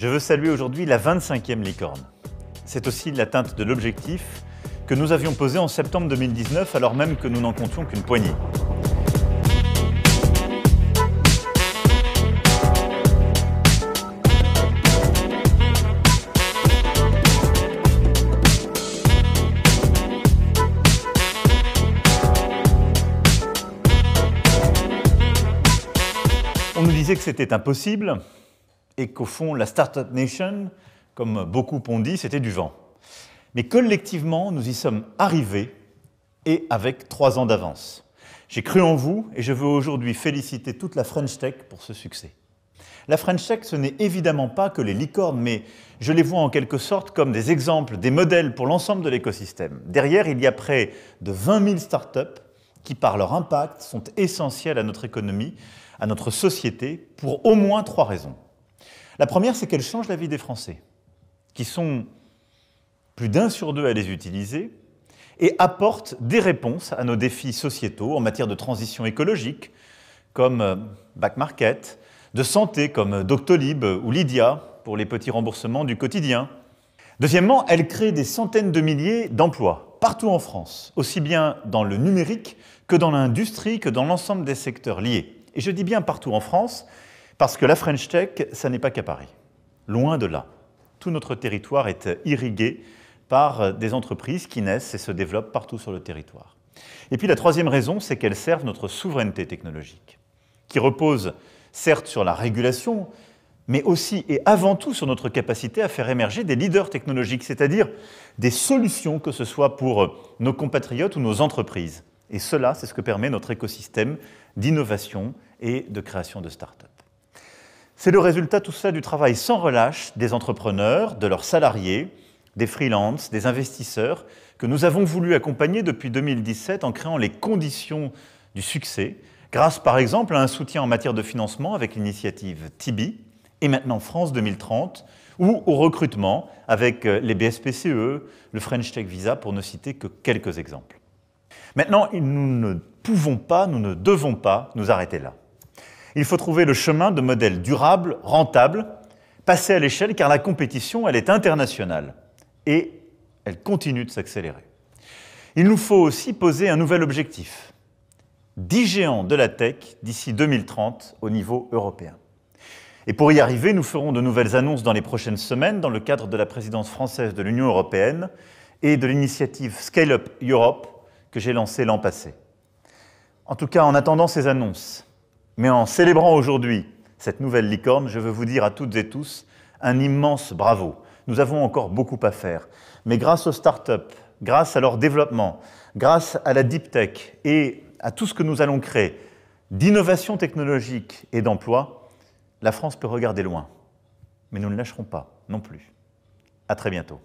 Je veux saluer aujourd'hui la 25e licorne. C'est aussi l'atteinte de l'objectif que nous avions posé en septembre 2019 alors même que nous n'en comptions qu'une poignée. On nous disait que c'était impossible, et qu'au fond, la Startup Nation, comme beaucoup ont dit, c'était du vent. Mais collectivement, nous y sommes arrivés et avec trois ans d'avance. J'ai cru en vous et je veux aujourd'hui féliciter toute la French Tech pour ce succès. La French Tech, ce n'est évidemment pas que les licornes, mais je les vois en quelque sorte comme des exemples, des modèles pour l'ensemble de l'écosystème. Derrière, il y a près de 20 000 startups qui, par leur impact, sont essentielles à notre économie, à notre société, pour au moins trois raisons. La première, c'est qu'elle change la vie des Français, qui sont plus d'un sur deux à les utiliser, et apporte des réponses à nos défis sociétaux en matière de transition écologique, comme euh, Back Market, de santé, comme euh, Doctolib ou Lydia, pour les petits remboursements du quotidien. Deuxièmement, elle crée des centaines de milliers d'emplois partout en France, aussi bien dans le numérique que dans l'industrie, que dans l'ensemble des secteurs liés. Et je dis bien partout en France, parce que la French Tech, ça n'est pas qu'à Paris. Loin de là. Tout notre territoire est irrigué par des entreprises qui naissent et se développent partout sur le territoire. Et puis la troisième raison, c'est qu'elles servent notre souveraineté technologique, qui repose certes sur la régulation, mais aussi et avant tout sur notre capacité à faire émerger des leaders technologiques, c'est-à-dire des solutions, que ce soit pour nos compatriotes ou nos entreprises. Et cela, c'est ce que permet notre écosystème d'innovation et de création de start-up. C'est le résultat tout ça du travail sans relâche des entrepreneurs, de leurs salariés, des freelances, des investisseurs, que nous avons voulu accompagner depuis 2017 en créant les conditions du succès, grâce par exemple à un soutien en matière de financement avec l'initiative TIBI et maintenant France 2030, ou au recrutement avec euh, les BSPCE, le French Tech Visa, pour ne citer que quelques exemples. Maintenant, nous ne pouvons pas, nous ne devons pas nous arrêter là. Il faut trouver le chemin de modèles durables, rentables, passer à l'échelle, car la compétition, elle est internationale et elle continue de s'accélérer. Il nous faut aussi poser un nouvel objectif. 10 géants de la tech d'ici 2030 au niveau européen. Et pour y arriver, nous ferons de nouvelles annonces dans les prochaines semaines dans le cadre de la présidence française de l'Union européenne et de l'initiative Scale Up Europe que j'ai lancée l'an passé. En tout cas, en attendant ces annonces, mais en célébrant aujourd'hui cette nouvelle licorne, je veux vous dire à toutes et tous un immense bravo. Nous avons encore beaucoup à faire. Mais grâce aux startups, grâce à leur développement, grâce à la deep tech et à tout ce que nous allons créer d'innovation technologique et d'emploi, la France peut regarder loin. Mais nous ne lâcherons pas non plus. À très bientôt.